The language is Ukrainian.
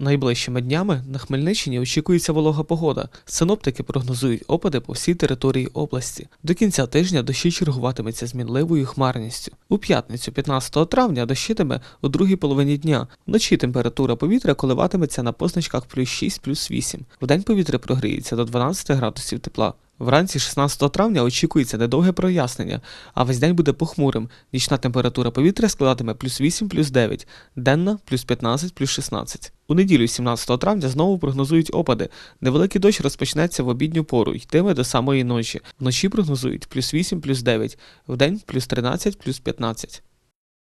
Найближчими днями на Хмельниччині очікується волога погода. Синоптики прогнозують опади по всій території області. До кінця тижня дощі чергуватиметься з мінливою хмарністю. У п'ятницю, 15 травня, дощитиме у другій половині дня. Вночі температура повітря коливатиметься на позначках плюс 6, плюс 8. день повітря прогріється до 12 градусів тепла. Вранці 16 травня очікується недовге прояснення, а весь день буде похмурим. Нічна температура повітря складатиме плюс 8, плюс 9, денна плюс 15, плюс 16. У неділю 17 травня знову прогнозують опади. Невеликий дощ розпочнеться в обідню пору, йтиме до самої ночі. Вночі прогнозують плюс 8, плюс 9, вдень плюс 13, плюс 15.